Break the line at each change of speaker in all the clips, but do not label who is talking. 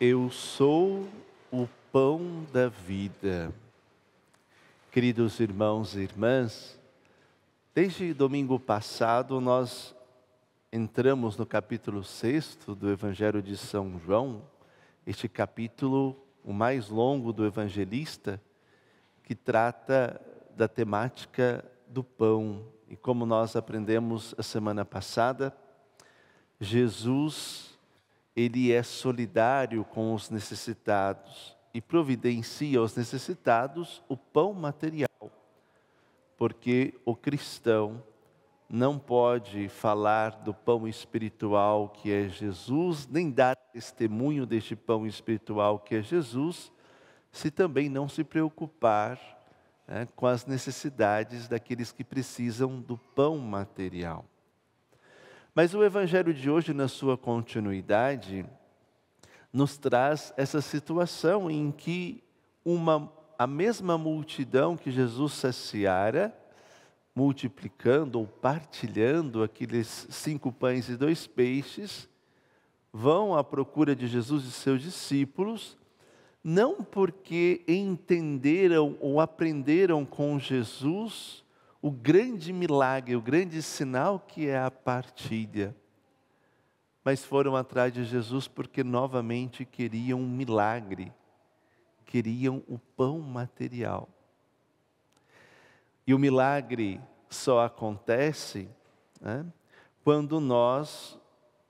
Eu sou o pão da vida. Queridos irmãos e irmãs, desde domingo passado nós entramos no capítulo 6 do Evangelho de São João, este capítulo o mais longo do evangelista, que trata da temática do pão. E como nós aprendemos a semana passada, Jesus ele é solidário com os necessitados e providencia aos necessitados o pão material, porque o cristão não pode falar do pão espiritual que é Jesus, nem dar testemunho deste pão espiritual que é Jesus, se também não se preocupar né, com as necessidades daqueles que precisam do pão material. Mas o Evangelho de hoje, na sua continuidade, nos traz essa situação em que uma, a mesma multidão que Jesus saciara, multiplicando ou partilhando aqueles cinco pães e dois peixes, vão à procura de Jesus e seus discípulos, não porque entenderam ou aprenderam com Jesus o grande milagre, o grande sinal que é a partilha. Mas foram atrás de Jesus porque novamente queriam um milagre, queriam o pão material. E o milagre só acontece né, quando nós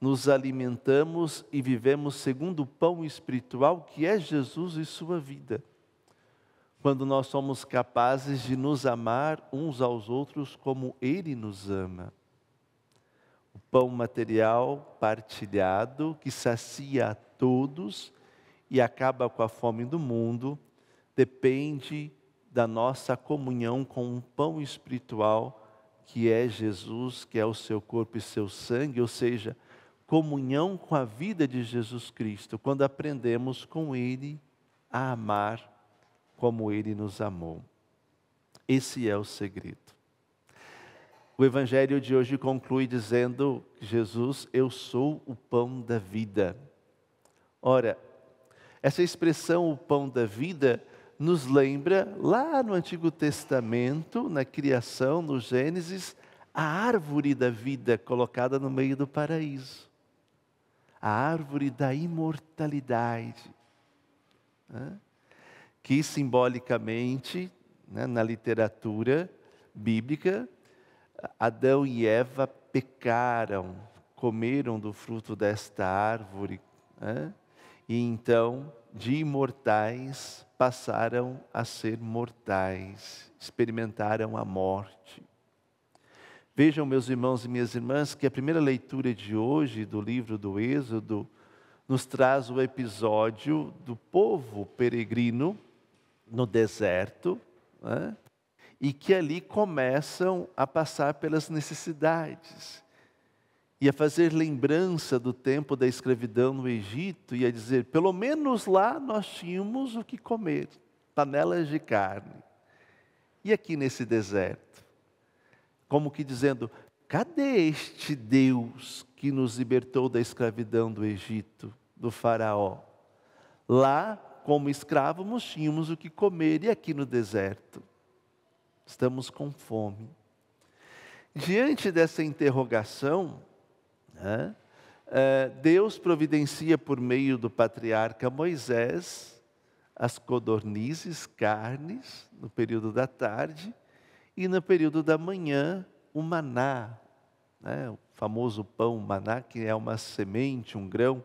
nos alimentamos e vivemos segundo o pão espiritual que é Jesus e sua vida quando nós somos capazes de nos amar uns aos outros como Ele nos ama. O pão material partilhado que sacia a todos e acaba com a fome do mundo depende da nossa comunhão com um pão espiritual que é Jesus, que é o seu corpo e seu sangue, ou seja, comunhão com a vida de Jesus Cristo, quando aprendemos com Ele a amar como ele nos amou. Esse é o segredo. O evangelho de hoje conclui dizendo: Jesus, eu sou o pão da vida. Ora, essa expressão, o pão da vida, nos lembra lá no Antigo Testamento, na criação, no Gênesis, a árvore da vida colocada no meio do paraíso, a árvore da imortalidade. Né? que simbolicamente, né, na literatura bíblica, Adão e Eva pecaram, comeram do fruto desta árvore, né, e então, de imortais, passaram a ser mortais, experimentaram a morte. Vejam, meus irmãos e minhas irmãs, que a primeira leitura de hoje do livro do Êxodo nos traz o episódio do povo peregrino no deserto, né? e que ali começam a passar pelas necessidades e a fazer lembrança do tempo da escravidão no Egito e a dizer: pelo menos lá nós tínhamos o que comer, panelas de carne. E aqui nesse deserto? Como que dizendo: cadê este Deus que nos libertou da escravidão do Egito, do Faraó? Lá como escravos tínhamos o que comer e aqui no deserto estamos com fome. Diante dessa interrogação, né, é, Deus providencia por meio do patriarca Moisés as codornizes, carnes, no período da tarde, e no período da manhã, o maná, né, o famoso pão maná, que é uma semente, um grão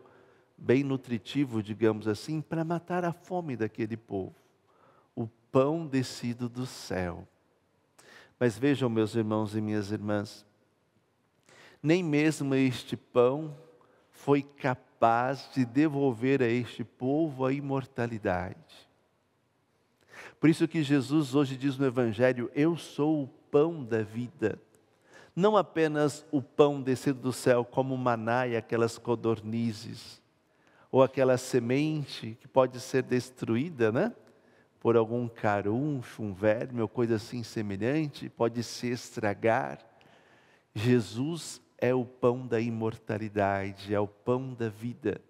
bem nutritivo, digamos assim, para matar a fome daquele povo. O pão descido do céu. Mas vejam, meus irmãos e minhas irmãs, nem mesmo este pão foi capaz de devolver a este povo a imortalidade. Por isso que Jesus hoje diz no Evangelho: Eu sou o pão da vida. Não apenas o pão descido do céu, como maná e aquelas codornizes ou aquela semente que pode ser destruída, né? Por algum caruncho, um verme ou coisa assim semelhante, pode se estragar. Jesus é o pão da imortalidade, é o pão da vida.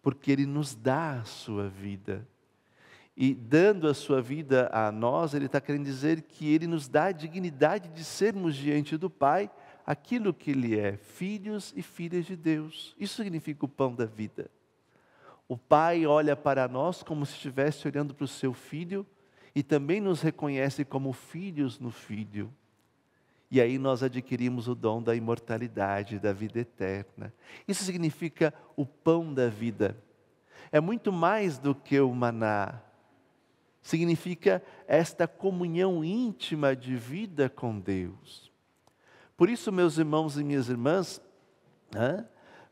Porque Ele nos dá a sua vida. E dando a sua vida a nós, Ele está querendo dizer que Ele nos dá a dignidade de sermos diante do Pai aquilo que lhe é filhos e filhas de Deus. Isso significa o pão da vida. O Pai olha para nós como se estivesse olhando para o seu filho e também nos reconhece como filhos no filho. E aí nós adquirimos o dom da imortalidade, da vida eterna. Isso significa o pão da vida. É muito mais do que o maná. Significa esta comunhão íntima de vida com Deus. Por isso, meus irmãos e minhas irmãs, né,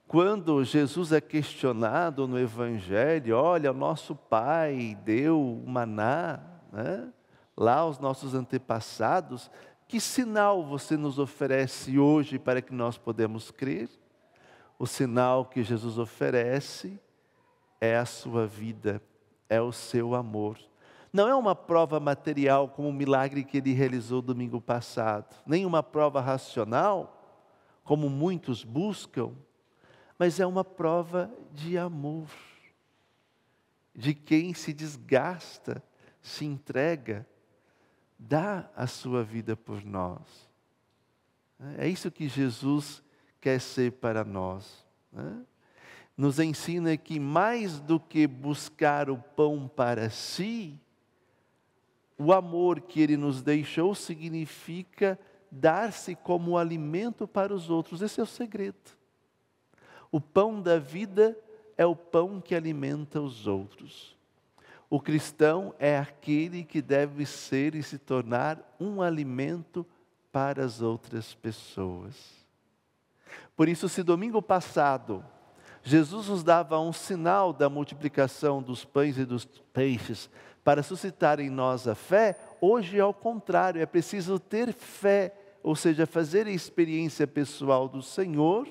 quando Jesus é questionado no Evangelho, olha, nosso Pai deu o maná né, lá aos nossos antepassados, que sinal você nos oferece hoje para que nós podemos crer? O sinal que Jesus oferece é a sua vida, é o seu amor não é uma prova material como o milagre que ele realizou domingo passado, nem uma prova racional, como muitos buscam, mas é uma prova de amor, de quem se desgasta, se entrega, dá a sua vida por nós. É isso que Jesus quer ser para nós. Né? Nos ensina que mais do que buscar o pão para si, o amor que ele nos deixou significa dar-se como alimento para os outros, esse é o segredo. O pão da vida é o pão que alimenta os outros. O cristão é aquele que deve ser e se tornar um alimento para as outras pessoas. Por isso, se domingo passado Jesus nos dava um sinal da multiplicação dos pães e dos peixes, para suscitar em nós a fé, hoje é ao contrário, é preciso ter fé, ou seja, fazer a experiência pessoal do Senhor,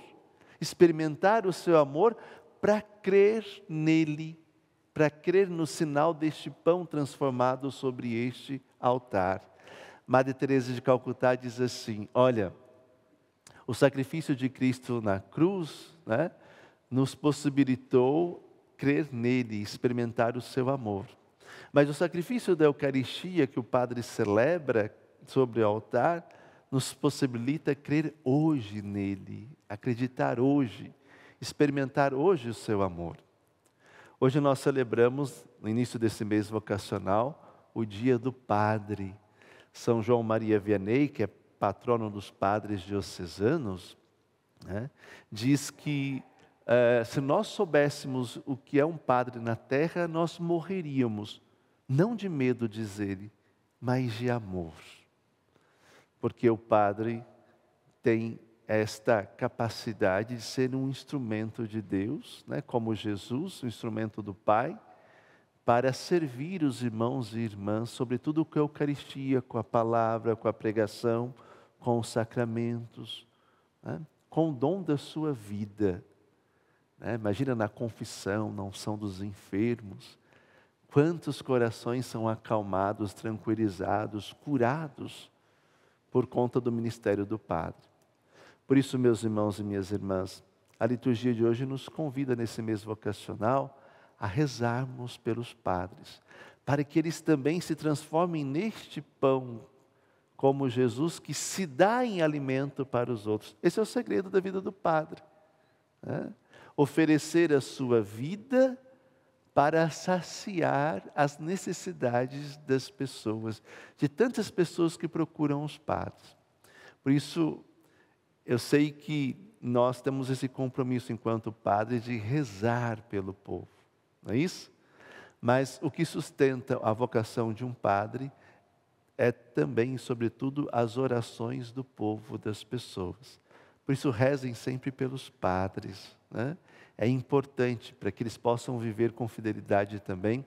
experimentar o seu amor para crer nele, para crer no sinal deste pão transformado sobre este altar. Madre Teresa de Calcutá diz assim: Olha, o sacrifício de Cristo na cruz, né, nos possibilitou crer nele, experimentar o seu amor. Mas o sacrifício da Eucaristia que o Padre celebra sobre o altar nos possibilita crer hoje nele, acreditar hoje, experimentar hoje o seu amor. Hoje nós celebramos, no início desse mês vocacional, o Dia do Padre. São João Maria Vianney, que é patrono dos padres diocesanos, né, diz que eh, se nós soubéssemos o que é um padre na terra, nós morreríamos não de medo, diz ele, mas de amor. Porque o Padre tem esta capacidade de ser um instrumento de Deus, né, como Jesus, o instrumento do Pai, para servir os irmãos e irmãs, sobretudo com a Eucaristia, com a palavra, com a pregação, com os sacramentos, né, com o dom da sua vida. Né. Imagina na confissão, na unção dos enfermos, Quantos corações são acalmados, tranquilizados, curados por conta do ministério do Padre. Por isso, meus irmãos e minhas irmãs, a liturgia de hoje nos convida nesse mês vocacional a rezarmos pelos padres, para que eles também se transformem neste pão, como Jesus que se dá em alimento para os outros. Esse é o segredo da vida do padre. Né? Oferecer a sua vida para saciar as necessidades das pessoas, de tantas pessoas que procuram os padres. Por isso, eu sei que nós temos esse compromisso enquanto padres de rezar pelo povo, não é isso? Mas o que sustenta a vocação de um padre é também, sobretudo, as orações do povo, das pessoas. Por isso, rezem sempre pelos padres, né? é importante para que eles possam viver com fidelidade também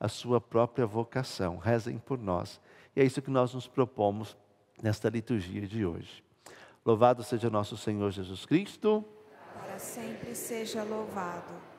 a sua própria vocação. Rezem por nós. E é isso que nós nos propomos nesta liturgia de hoje. Louvado seja nosso Senhor Jesus Cristo. Para sempre seja louvado.